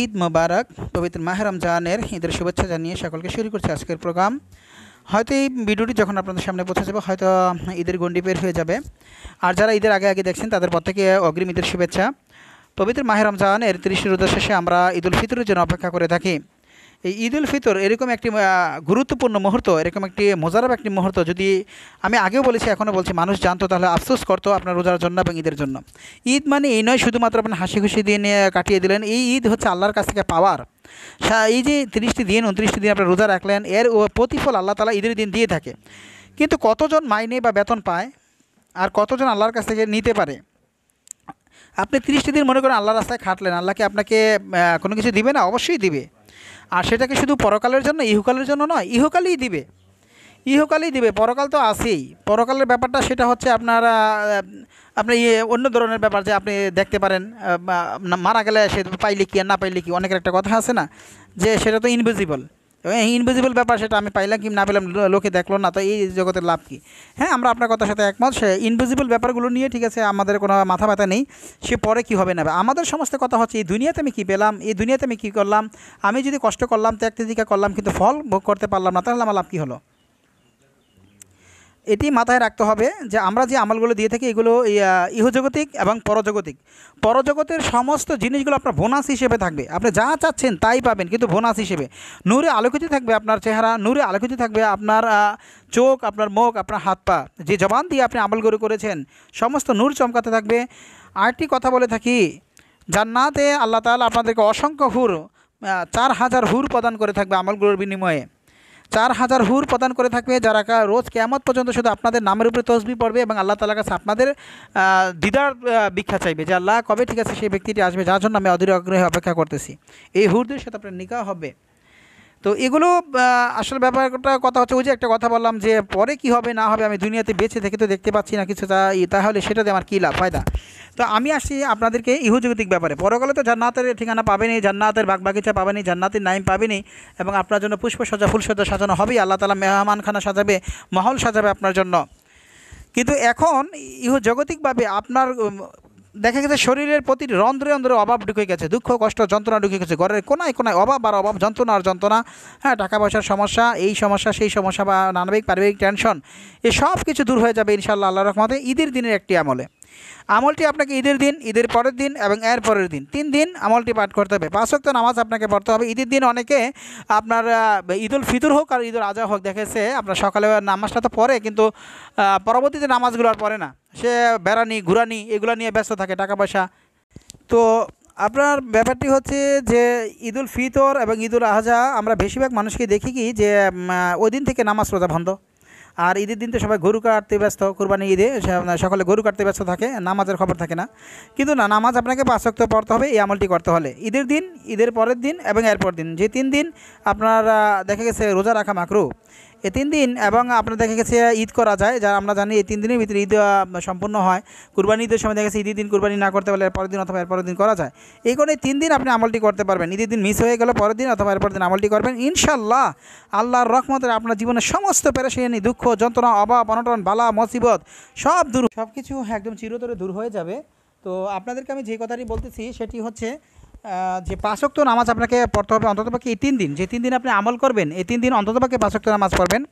ঈদ মোবারক পবিত্র মাহ রমজানের ঈদের শুভেচ্ছা জানিয়ে সকলকে শুরু করছে আজকের প্রোগ্রাম হয়তো এই ভিডিওটি যখন আপনাদের সামনে পৌঁছে যাবে হয়তো ঈদের গন্ডি বের হয়ে যাবে আর যারা ঈদের আগে আগে দেখছেন তাদের প্রত্যেকে অগ্রিম ঈদের শুভেচ্ছা পবিত্র মাহ রমজান এর রোদের শেষে আমরা ঈদুল ফিতরের জন্য অপেক্ষা করে থাকি এই ঈদ উল ফিতর এরকম একটি গুরুত্বপূর্ণ মুহূর্ত এরকম একটি মোজারাব একটি মুহূর্ত যদি আমি আগেও বলেছি এখনও বলছি মানুষ জানতো তাহলে আফসোস করতো আপনার রোজার জন্য এবং ঈদের জন্য ঈদ মানে এই নয় শুধুমাত্র আপনি হাসি খুশি দিন কাটিয়ে দিলেন এই ঈদ হচ্ছে আল্লাহর কাছ থেকে পাওয়ার এই যে তিরিশটি দিন উনত্রিশটি দিন আপনার রোজা রাখলেন এর প্রতিফল আল্লাহ তালা ঈদের দিন দিয়ে থাকে কিন্তু কতজন মাইনে বা বেতন পায় আর কতজন আল্লাহর কাছ থেকে নিতে পারে আপনি তিরিশটি দিন মনে করেন আল্লাহ রাস্তায় খাটলেন আল্লাহকে আপনাকে কোনো কিছু দিবে না অবশ্যই দিবে আর সেটাকে শুধু পরকালের জন্য ইহকালের জন্য নয় ইহকালেই দিবে ইহকালেই দিবে পরকাল তো আসেই পরকালের ব্যাপারটা সেটা হচ্ছে আপনারা আপনি অন্য ধরনের ব্যাপার যে আপনি দেখতে পারেন মারা গেলে সে পাইলে কি আর না পাইলে কি অনেকের একটা কথা আছে না যে সেটা তো ইনভিজিবল ইনভিজিবল ব্যাপার সেটা আমি পাইলাম কি না পেলাম লোকে দেখলো না তো এই জগতের লাভ কি হ্যাঁ আমরা আপনার কথার সাথে একমত সে ইনভিজিবল ব্যাপারগুলো নিয়ে ঠিক আছে আমাদের কোনো মাথা ব্যথা নেই সে পরে কি হবে না আমাদের সমস্ত কথা হচ্ছে এই দুনিয়াতে আমি কী পেলাম এই দুনিয়াতে আমি কী করলাম আমি যদি কষ্ট করলাম ত্যাগ করলাম কিন্তু ফল ভোগ করতে পারলাম না তাহলে আমার লাভ কী হলো এটি মাথায় রাখতে হবে যে আমরা যে আমলগুলো দিয়ে থাকি এগুলো ইহজগতিক এবং পরজগতিক পরজগতের সমস্ত জিনিসগুলো আপনার বোনাস হিসেবে থাকবে আপনি যা চাচ্ছেন তাই পাবেন কিন্তু বোনাস হিসেবে নূরে আলোকিত থাকবে আপনার চেহারা নূরে আলোকিত থাকবে আপনার চোখ আপনার মুখ আপনার হাত পা যে জবান দিয়ে আপনি আমলগুলো করেছেন সমস্ত নূর চমকাতে থাকবে আরেকটি কথা বলে থাকি জান্নাতে আল্লাহ তালা আপনাদেরকে অসংখ্য হুর চার হাজার হুর প্রদান করে থাকবে আমলগুলোর বিনিময়ে চার হাজার হুর প্রদান করে থাকবে যারা রোজ কেমত পর্যন্ত শুধু আপনাদের নামের উপরে তসবি পড়বে এবং আল্লাহ তালার কাছে আপনাদের দিদার ভিক্ষা চাইবে যে আল্লাহ কবে ঠিক আছে সেই ব্যক্তিটি আসবে যার জন্য আমি অধীর আগ্রহে অপেক্ষা করতেছি এই হুরদের সাথে আপনার নিকা হবে তো এগুলো আসল ব্যাপারটা কথা হচ্ছে ওই যে একটা কথা বললাম যে পরে কি হবে না হবে আমি দুনিয়াতে বেঁচে থেকে তো দেখতে পাচ্ছি না কিছু তা তাহলে সেটাতে আমার কী লাভ ফায়দা তো আমি আসি আপনাদেরকে ইহুজগতিক ব্যাপারে পরকালে তো জান্নাতের ঠিকানা পাবেনি জান্নাতের বাগিচা পাবেনি জান্নাতের নাইম পাবেনি এবং আপনার জন্য পুষ্পসজ্জা ফুলসজ্জা সাজানো হবেই আল্লাহ তালা মেহমানখানা সাজাবে মহল সাজাবে আপনার জন্য কিন্তু এখন ইহজগতিকভাবে আপনার দেখা গেছে শরীরের প্রতি রন্ধ্রে অন্ধ্রে অভাব ঢুকে গেছে দুঃখ কষ্ট যন্ত্রণা ঢুকে গেছে ঘরের কোনায় কোনায় অভাব আর অভাব যন্ত্রণা আর যন্ত্রণা হ্যাঁ টাকা পয়সার সমস্যা এই সমস্যা সেই সমস্যা বা নানাবিক পারিবারিক টেনশন এ সব কিছু দূর হয়ে যাবে ইনশাল্লাহ আল্লাহ রহমতে ঈদের দিনের একটি আমলে আমলটি আপনাকে ঈদের দিন ঈদের পরের দিন এবং এর পরের দিন তিন দিন আমলটি পাঠ করতে হবে পাঁচ ওয়াক্ত নামাজ আপনাকে পড়তে হবে ঈদের দিন অনেকে আপনার ঈদুল ফিতর হোক আর ঈদুল আজহা হোক দেখেছে আপনার সকালে নামাজটা তো পড়ে কিন্তু পরবর্তীতে নামাজগুলো আর পড়ে না সে বেড়ানি ঘুরানি এগুলো নিয়ে ব্যস্ত থাকে টাকা পয়সা তো আপনার ব্যাপারটি হচ্ছে যে ঈদুল ফিতর এবং ঈদুল আজহা আমরা বেশিরভাগ মানুষকে দেখি কি যে ওই দিন থেকে নামাজ রোজা বন্ধ আর ঈদের দিন তো সবাই গরু কাটতে ব্যস্ত কোরবানি ঈদে সকলে গরু কাটতে ব্যস্ত থাকে নামাজের খবর থাকে না কিন্তু না নামাজ আপনাকে পাঁচক্ত পড়তে হবে এই আমলটি করতে হলে ঈদের দিন ঈদের পরের দিন এবং এরপর দিন যে তিন দিন আপনারা দেখা গেছে রোজা রাখা মাকরু এই তিন দিন এবং দেখা গেছে ঈদ করা যায় যা আমরা জানি এই তিন দিনের ভিতরে ঈদ সম্পূর্ণ হয় কুরবানি ঈদের সময় দেখা গেছে ঈদের দিন কুরবানি না করতে পারলে পরের দিন অথবা এরপরের দিন করা যায় এই এই তিন দিন আপনি আমলটি করতে পারবেন ঈদের দিন মিস হয়ে গেলে পরের দিন অথবা এরপরের দিন আমলটি করবেন ইনশাল্লাহ আল্লাহর রহমতের আপনার জীবনের সমস্ত পেরেশানি দুঃখ যন্ত্রণা অভাব অনটন বালা মুসিবত সব দূর সব কিছু একদম চিরতরে দূর হয়ে যাবে তো আপনাদেরকে আমি যে কথাটি বলতেছি সেটি হচ্ছে যে পাঁচক্ত নামাজ আপনাকে পড়তে হবে অন্ততপক্ষে এই তিন দিন যে তিন দিন আপনি আমল করবেন এই তিন দিন অন্ততপক্ষে পাঁচক্ত নামাজ পড়বেন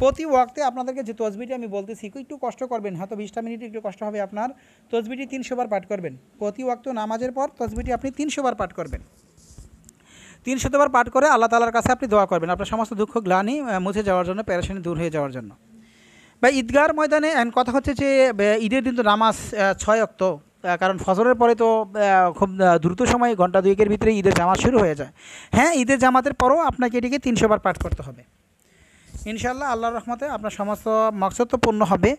প্রতি ওয়াক্তে আপনাদেরকে যে তসবিটি আমি বলতেছি একটু কষ্ট করবেন হয়তো বিশটা মিনিট একটু কষ্ট হবে আপনার তসবিটি তিনশোবার পাঠ করবেন প্রতি ওয়াক্ত নামাজের পর তসবিটি আপনি তিনশোবার পাঠ করবেন তিনশোবার পাঠ করে আল্লাহ তালার কাছে আপনি দোয়া করবেন আপনার সমস্ত দুঃখ গ্লানি মুছে যাওয়ার জন্য প্যারাশানি দূর হয়ে যাওয়ার জন্য বা ঈদগার ময়দানে কথা হচ্ছে যে ঈদের দিন তো নামাজ ছয় অক্ত কারণ ফজরের পরে তো খুব দ্রুত সময়ে ঘন্টা দুয়েকের ভিতরে ঈদের জামাত শুরু হয়ে যায় হ্যাঁ ঈদের জামাতের পরও আপনাকে এটিকে তিনশো বার পাঠ করতে হবে ইনশাল্লাহ আল্লাহর রহমতে আপনার সমস্ত মকসদ তো পূর্ণ হবে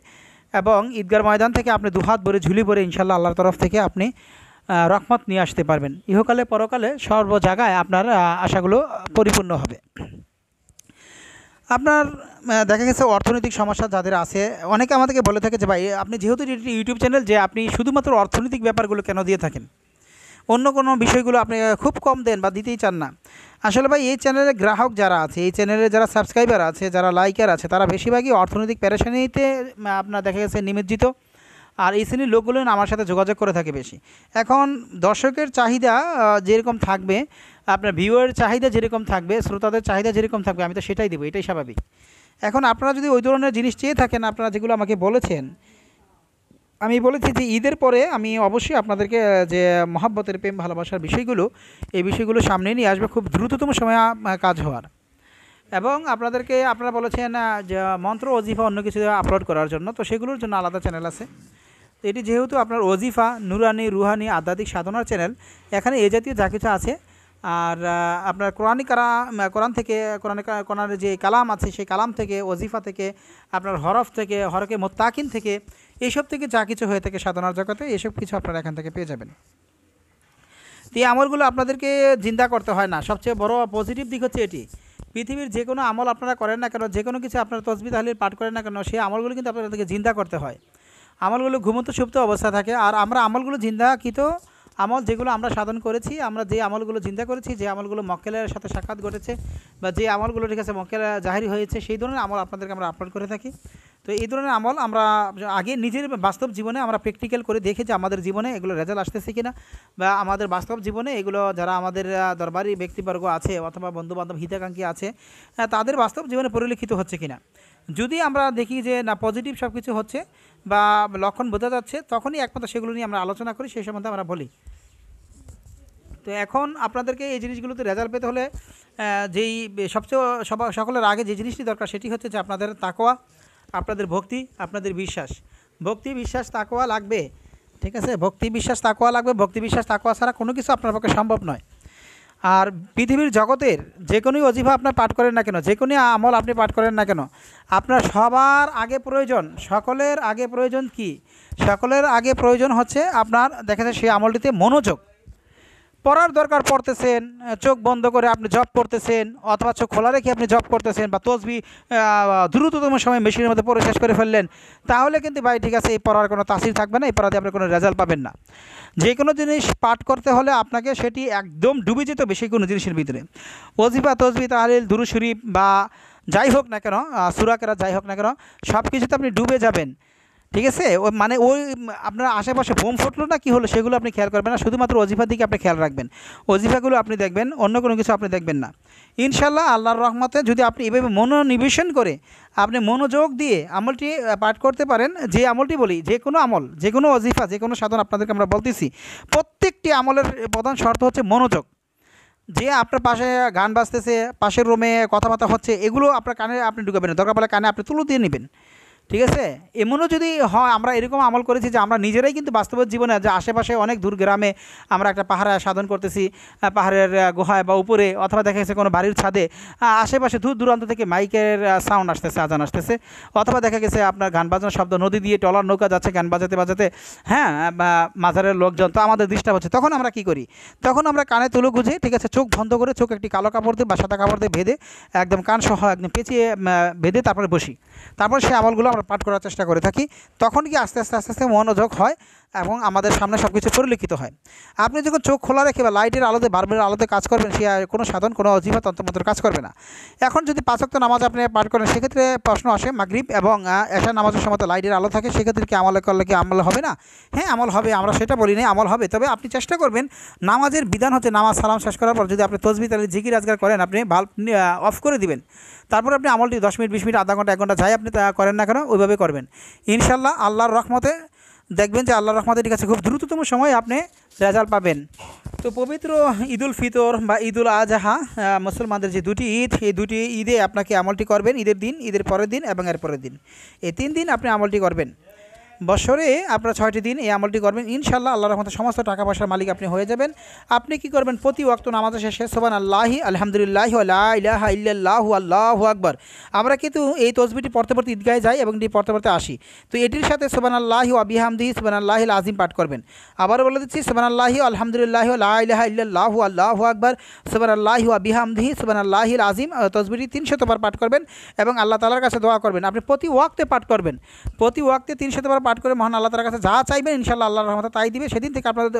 এবং ঈদগার ময়দান থেকে আপনি দুহাত ভরে ঝুলি ভরে ইনশাল্লাহ আল্লাহর তরফ থেকে আপনি রহমত নিয়ে আসতে পারবেন ইহকালে পরকালে সর্ব জায়গায় আপনার আশাগুলো পরিপূর্ণ হবে আপনার দেখা গেছে অর্থনৈতিক সমস্যা যাদের আছে অনেকে আমাদেরকে বলে থাকে যে ভাই আপনি যেহেতু ইউটিউব চ্যানেল যে আপনি শুধুমাত্র অর্থনৈতিক ব্যাপারগুলো কেন দিয়ে থাকেন অন্য কোনো বিষয়গুলো আপনি খুব কম দেন বা দিতেই চান না আসলে ভাই এই চ্যানেলের গ্রাহক যারা আছে এই চ্যানেলে যারা সাবস্ক্রাইবার আছে যারা লাইকার আছে তারা বেশিরভাগই অর্থনৈতিক প্যারেশানিতে আপনার দেখা গেছে নিমজ্জিত আর এই শ্রেণীর লোকগুলো আমার সাথে যোগাযোগ করে থাকে বেশি এখন দর্শকের চাহিদা যেরকম থাকবে আপনার ভিউয়ের চাহিদা যেরকম থাকবে শ্রোতাদের চাহিদা যেরকম থাকবে আমি তো সেটাই দেবো এটাই স্বাভাবিক এখন আপনারা যদি ওই ধরনের জিনিস চেয়ে থাকেন আপনারা যেগুলো আমাকে বলেছেন আমি বলেছি যে ঈদের পরে আমি অবশ্যই আপনাদেরকে যে মহাব্বতের প্রেম ভালোবাসার বিষয়গুলো এই বিষয়গুলো সামনে নিয়ে আসবে খুব দ্রুততম সময় কাজ হওয়ার এবং আপনাদেরকে আপনারা বলেছেন যে মন্ত্র অজিফা অন্য কিছু আপলোড করার জন্য তো সেগুলোর জন্য আলাদা চ্যানেল আছে তো এটি যেহেতু আপনার অজিফা নুরানি রুহানি আধ্যাত্মিক সাধনার চ্যানেল এখানে এ জাতীয় যা কিছু আছে আর আপনার কোরআন কারা কোরআন থেকে কোরআন কোরআনের যে কালাম আছে সেই কালাম থেকে ওজিফা থেকে আপনার হরফ থেকে হরকে মোত্তাকিন থেকে এইসব থেকে যা কিছু হয়ে থাকে সাধনার জগতে এসব কিছু আপনারা এখান থেকে পেয়ে যাবেন এই আমলগুলো আপনাদেরকে জিন্দা করতে হয় না সবচেয়ে বড় পজিটিভ দিক হচ্ছে এটি পৃথিবীর যে কোনো আমল আপনারা করেন না কেন যে কোনো কিছু আপনারা তসবি তাহলির পাঠ করেন না কেন সেই আমলগুলো কিন্তু আপনাদেরকে জিন্দা করতে হয় আমলগুলো ঘুমন্ত সুপ্ত অবস্থা থাকে আর আমরা আমলগুলো জিন্দাকৃত আমল যেগুলো আমরা সাধন করেছি আমরা যে আমলগুলো চিন্তা করেছি যে আমলগুলো মক্কেলের সাথে সাক্ষাৎ ঘটেছে বা যে আমলগুলো ঠিক আছে মক্কেলা জাহারি হয়েছে সেই ধরনের আমল আপনাদেরকে আমরা আপলোড করে থাকি তো এই ধরনের আমল আমরা আগে নিজের বাস্তব জীবনে আমরা প্র্যাকটিক্যাল করে দেখে যে আমাদের জীবনে এগুলো রেজাল্ট আসতেছে কিনা বা আমাদের বাস্তব জীবনে এগুলো যারা আমাদের দরবারি ব্যক্তিবর্গ আছে অথবা বন্ধুবান্ধব হিতাকাঙ্ক্ষী আছে তাদের বাস্তব জীবনে পরিলক্ষিত হচ্ছে কিনা যদি আমরা দেখি যে না পজিটিভ সব কিছু হচ্ছে বা লক্ষণ বোঝা যাচ্ছে তখনই একমাত্র সেগুলো নিয়ে আমরা আলোচনা করি সেই সম্বন্ধে আমরা বলি তো এখন আপনাদেরকে এই জিনিসগুলোতে রেজাল্ট পেতে হলে যেই সবচেয়ে সকলের আগে যে জিনিসটি দরকার সেটি হচ্ছে যে আপনাদের তাকোয়া আপনাদের ভক্তি আপনাদের বিশ্বাস ভক্তি বিশ্বাস তাকোয়া লাগবে ঠিক আছে ভক্তি বিশ্বাস তাকোয়া লাগবে ভক্তি বিশ্বাস তাকোয়া ছাড়া কোনো কিছু আপনার পক্ষে সম্ভব নয় আর পৃথিবীর জগতের যে কোনোই অজিফা আপনার পাঠ করেন না কেন যে কোনো আমল আপনি পাঠ করেন না কেন আপনার সবার আগে প্রয়োজন সকলের আগে প্রয়োজন কি সকলের আগে প্রয়োজন হচ্ছে আপনার দেখা যায় সেই আমলটিতে মনোযোগ পড়ার দরকার পড়তেছেন চোখ বন্ধ করে আপনি জব করতেছেন অথবা চোখ খোলা রেখে আপনি জব করতেছেন বা তসবি দ্রুততম সময় মেশিনের মধ্যে পড়ে শেষ করে ফেললেন তাহলে কিন্তু ভাই ঠিক আছে এই পড়ার কোনো তাসির থাকবে না এই পড়াতে আপনি কোনো রেজাল্ট পাবেন না যে কোনো জিনিস পাঠ করতে হলে আপনাকে সেটি একদম ডুবে যেত বেশি কোনো জিনিসের ভিতরে অজিফা তসবি তাহলে দুরু শরীফ বা যাই হোক না কেন সুরাকেরা যাই হোক না কেন সব কিছুতে আপনি ডুবে যাবেন ঠিক আছে ওই মানে ওই আপনার আশেপাশে বোম ফুটলো না কি হলো সেগুলো আপনি খেয়াল করবেন না শুধুমাত্র অজিফার দিকে আপনি খেয়াল রাখবেন অজিফাগুলো আপনি দেখবেন অন্য কোনো কিছু আপনি দেখবেন না ইনশাল্লাহ আল্লাহর রহমতে যদি আপনি এভাবে মনোনিবেশন করে আপনি মনোযোগ দিয়ে আমলটি পাঠ করতে পারেন যে আমলটি বলি যে কোনো আমল যে কোনো অজিফা যে কোনো সাধন আপনাদেরকে আমরা বলতেছি প্রত্যেকটি আমলের প্রধান শর্ত হচ্ছে মনোযোগ যে আপনার পাশে গান বাজতেছে পাশের রুমে কথাবার্তা হচ্ছে এগুলো আপনার কানে আপনি ঢুকাবেন দরকার পড়লে কানে আপনি তুলো দিয়ে নেবেন ঠিক আছে এমনও যদি হয় আমরা এরকম আমল করেছি যে আমরা নিজেরাই কিন্তু বাস্তব জীবনে যে আশেপাশে অনেক দূর গ্রামে আমরা একটা পাহাড়ে সাধন করতেছি পাহাড়ের গুহায় বা উপরে অথবা দেখা গেছে কোনো বাড়ির ছাদে আশেপাশে দূর দূরান্ত থেকে মাইকের সাউন্ড আসতেছে আজান আসতেছে অথবা দেখা গেছে আপনার গান বাজানোর শব্দ নদী দিয়ে টলার নৌকা যাচ্ছে গান বাজাতে বাজাতে হ্যাঁ মাঝারের লোকজন তো আমাদের দৃষ্টা হচ্ছে তখন আমরা কি করি তখন আমরা কানে তুলো গুঁজে ঠিক আছে চোখ বন্ধ করে চোখ একটি কালো কাপড় দিয়ে বা সাদা কাপড় দিয়ে ভেদে একদম কান সহ একদম পেঁচিয়ে ভেদে তারপরে বসি তারপর সে আমলগুলো পাঠ করার চেষ্টা করে থাকি তখন কি আস্তে আস্তে আস্তে আস্তে মনোযোগ হয় এবং আমাদের সামনে সব কিছু পরিলক্ষিত হয় আপনি যখন চোখ খোলা রেখে বা লাইটের আলোতে বারবের আলোতে কাজ করবেন সে কোনো সাধন কোনো অজিফা তন্ত্রমন্ত্র কাজ করবে না এখন যদি পাঁচক্ত নামাজ আপনি পাঠ করেন সেক্ষেত্রে প্রশ্ন আসে মাগরিব এবং এশা নামাজের সময় লাইটের আলো থাকে সেক্ষেত্রে কি আমল করলে কি আমল হবে না হ্যাঁ আমল হবে আমরা সেটা বলি না আমল হবে তবে আপনি চেষ্টা করবেন নামাজের বিধান হচ্ছে নামাজ সালাম শেষ করার পর যদি আপনি তসবি তাহলে জিকির আজগার করেন আপনি বাল্ব অফ করে দিবেন তারপর আপনি আমলটি দশ মিনিট বিশ মিনিট আধা ঘন্টা এক ঘন্টা যাই আপনি তা করেন না কেন ওইভাবে করবেন ইনশাল্লাহ আল্লাহর রহমতে দেখবেন যে আল্লাহ রহমাদের কাছে খুব দ্রুততম সময়ে আপনি রেজাল্ট পাবেন তো পবিত্র ঈদুল ফিতর বা ঈদুল আজহা মুসলমানদের যে দুটি ঈদ এই দুটি ঈদে আপনাকে আমলটি করবেন ঈদের দিন ঈদের পরের দিন এবং এর পরের দিন এই তিন দিন আপনি আমলটি করবেন বছরে আপনারা ছয়টি দিন এই আমলটি করবেন ইনশাল্লাহ আল্লাহ রহমতে সমস্ত টাকা পয়সার মালিক আপনি হয়ে যাবেন আপনি কি করবেন প্রতি ওয়াক্ত নামাজের শেষে সোবান আল্লাহি আলহামদুলিল্লাহ আল্লাহ ইল্লাহু আল্লাহ আকবর আমরা কিন্তু এই তসবিটি পড়তে পড়তে ঈদগাহে যাই এবং এটি পড়তে পড়তে আসি তো এটির সাথে সোবান আল্লাহি আবিহামদি সোবান আল্লাহ আজিম পাঠ করবেন আবার বলে দিচ্ছি সোবান আল্লাহ আলহামদুলিল্লাহ আল্লাহ ইল্লাহু আল্লাহ আকবর সোবান আল্লাহি আবিহামদি সোবান আল্লাহ আজিম তসবিটি তিনশতবার পাঠ করবেন এবং আল্লাহ তালার কাছে দোয়া করবেন আপনি প্রতি ওয়াক্তে পাঠ করবেন প্রতি ওয়াক্তে তিনশতবার পাঠ করে মহান আল্লাহ তার কাছে যা চাইবেন ইনশাল্লাহ আল্লাহর রহমতে তাই দিবে সেদিন থেকে আপনাদের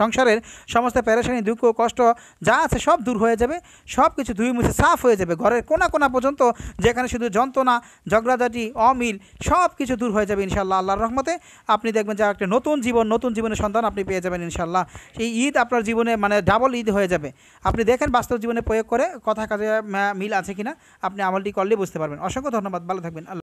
সংসারের সমস্ত প্যারেশানি দুঃখ কষ্ট যা আছে সব দূর হয়ে যাবে সব কিছু ধুই মুছে সাফ হয়ে যাবে ঘরের কোনা কোনা পর্যন্ত যেখানে শুধু যন্ত্রণা ঝগড়াঝাটি অমিল সব কিছু দূর হয়ে যাবে ইনশাল্লাহ আল্লাহর রহমতে আপনি দেখবেন যে একটা নতুন জীবন নতুন জীবনের সন্ধান আপনি পেয়ে যাবেন ইনশাল্লাহ এই ঈদ আপনার জীবনে মানে ডাবল ঈদ হয়ে যাবে আপনি দেখেন বাস্তব জীবনে প্রয়োগ করে কথা কাজে মিল আছে কিনা আপনি আমলটি করলে বুঝতে পারবেন অসংখ্য ধন্যবাদ ভালো থাকবেন আল্লাহ